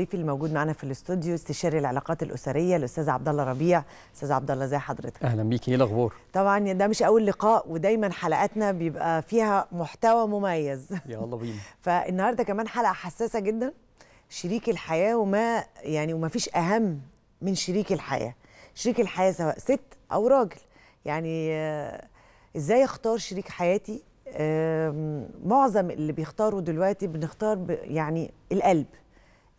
ضيفي الموجود معنا في الاستوديو استشاري العلاقات الاسريه الاستاذ عبد الله ربيع استاذ عبد الله ازي حضرتك اهلا بيكي ايه الاخبار طبعا ده مش اول لقاء ودايما حلقاتنا بيبقى فيها محتوى مميز يلا بينا فالنهارده كمان حلقه حساسه جدا شريك الحياه وما يعني وما فيش اهم من شريك الحياه شريك الحياه سواء ست او راجل يعني آه، ازاي اختار شريك حياتي معظم اللي بيختاروا دلوقتي بنختار يعني القلب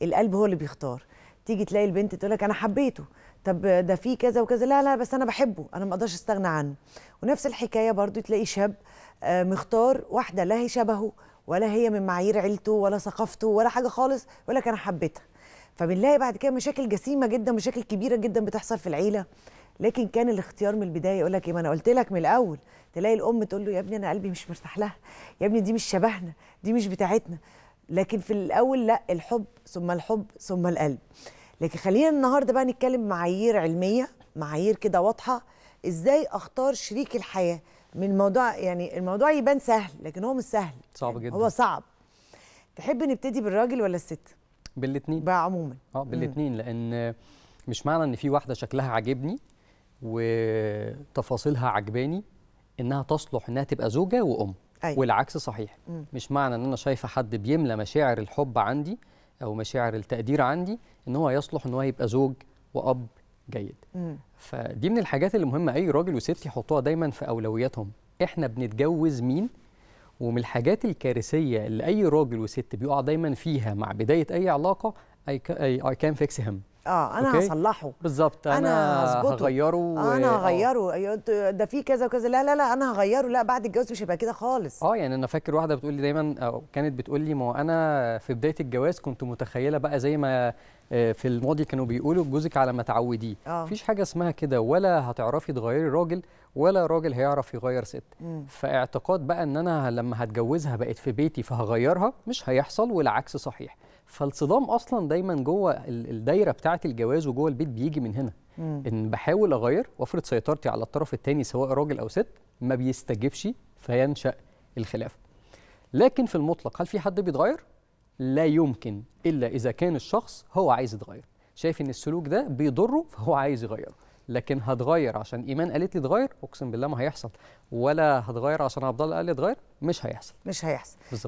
القلب هو اللي بيختار تيجي تلاقي البنت تقول لك انا حبيته طب ده في كذا وكذا لا لا بس انا بحبه انا ما اقدرش استغنى عنه ونفس الحكايه برضو تلاقي شاب آه، مختار واحده لا هي شبهه ولا هي من معايير عيلته ولا ثقافته ولا حاجه خالص يقول لك انا حبيتها فبنلاقي بعد كده مشاكل جسيمه جدا مشاكل كبيره جدا بتحصل في العيله لكن كان الاختيار من البدايه يقول لك ايه ما انا قلت لك من الاول تلاقي الام تقول له يا ابني انا قلبي مش مرتاح لها يا ابني دي مش شبهنا دي مش بتاعتنا لكن في الاول لا الحب ثم الحب ثم القلب لكن خلينا النهارده بقى نتكلم معايير علميه معايير كده واضحه ازاي اختار شريك الحياه من موضوع يعني الموضوع يبان سهل لكن هو مش سهل صعب يعني جدا هو صعب تحب نبتدي بالراجل ولا الست بالاثنين بقى عموما اه بالاثنين لان مش معنى ان في واحده شكلها عاجبني وتفاصيلها عجباني انها تصلح انها تبقى زوجه وام أيوة. والعكس صحيح م. مش معنى ان انا شايفه حد بيملى مشاعر الحب عندي او مشاعر التقدير عندي ان هو يصلح ان هو يبقى زوج واب جيد م. فدي من الحاجات اللي مهمه اي راجل وست يحطوها دايما في اولوياتهم احنا بنتجوز مين ومن الحاجات الكارثيه اللي اي راجل وست بيقع دايما فيها مع بدايه اي علاقه اي كان فيكس هم اه انا هصلحه بالظبط انا, أنا هغيره و... انا آه. هغيره أيوة، ده في كذا وكذا لا لا لا انا هغيره لا بعد الجواز مش هيبقى كده خالص اه يعني انا فاكر واحده بتقول لي دايما او كانت بتقول لي ما هو انا في بدايه الجواز كنت متخيله بقى زي ما آه، في الماضي كانوا بيقولوا جوزك على ما تعوديه آه. مفيش حاجه اسمها كده ولا هتعرفي تغيري راجل ولا راجل هيعرف يغير ست فاعتقاد بقى ان انا لما هتجوزها بقت في بيتي فهغيرها مش هيحصل والعكس صحيح فالصدام اصلا دايما جوه الدايره بتاعه الجواز وجوه البيت بيجي من هنا مم. ان بحاول اغير وافرض سيطرتي على الطرف الثاني سواء راجل او ست ما بيستجبش فينشا الخلاف لكن في المطلق هل في حد بيتغير لا يمكن الا اذا كان الشخص هو عايز يتغير شايف ان السلوك ده بيضره فهو عايز يغيره لكن هتغير عشان ايمان قالت لي اتغير اقسم بالله ما هيحصل ولا هتغير عشان عبد الله قال لي اتغير مش هيحصل مش هيحصل بالزبط.